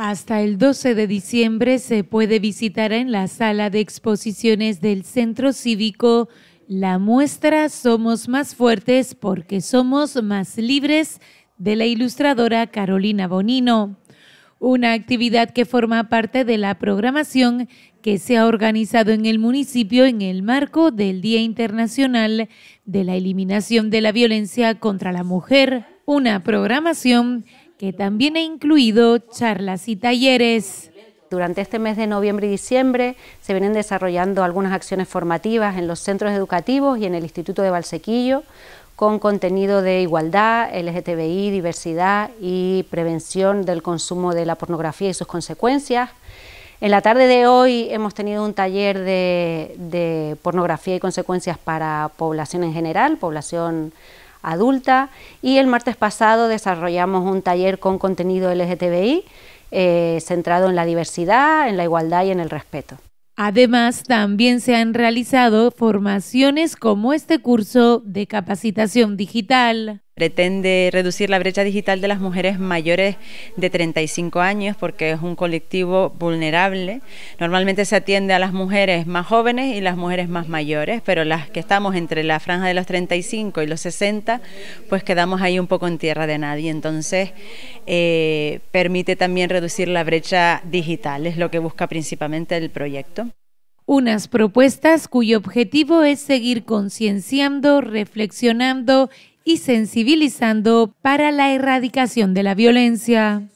Hasta el 12 de diciembre se puede visitar en la sala de exposiciones del Centro Cívico la muestra Somos más fuertes porque somos más libres de la ilustradora Carolina Bonino, una actividad que forma parte de la programación que se ha organizado en el municipio en el marco del Día Internacional de la Eliminación de la Violencia contra la Mujer, una programación que también ha incluido charlas y talleres. Durante este mes de noviembre y diciembre se vienen desarrollando algunas acciones formativas en los centros educativos y en el Instituto de Valsequillo con contenido de igualdad, LGTBI, diversidad y prevención del consumo de la pornografía y sus consecuencias. En la tarde de hoy hemos tenido un taller de, de pornografía y consecuencias para población en general, población adulta y el martes pasado desarrollamos un taller con contenido LGTBI eh, centrado en la diversidad, en la igualdad y en el respeto. Además, también se han realizado formaciones como este curso de capacitación digital pretende reducir la brecha digital de las mujeres mayores de 35 años porque es un colectivo vulnerable. Normalmente se atiende a las mujeres más jóvenes y las mujeres más mayores, pero las que estamos entre la franja de los 35 y los 60, pues quedamos ahí un poco en tierra de nadie. Entonces, eh, permite también reducir la brecha digital, es lo que busca principalmente el proyecto unas propuestas cuyo objetivo es seguir concienciando, reflexionando y sensibilizando para la erradicación de la violencia.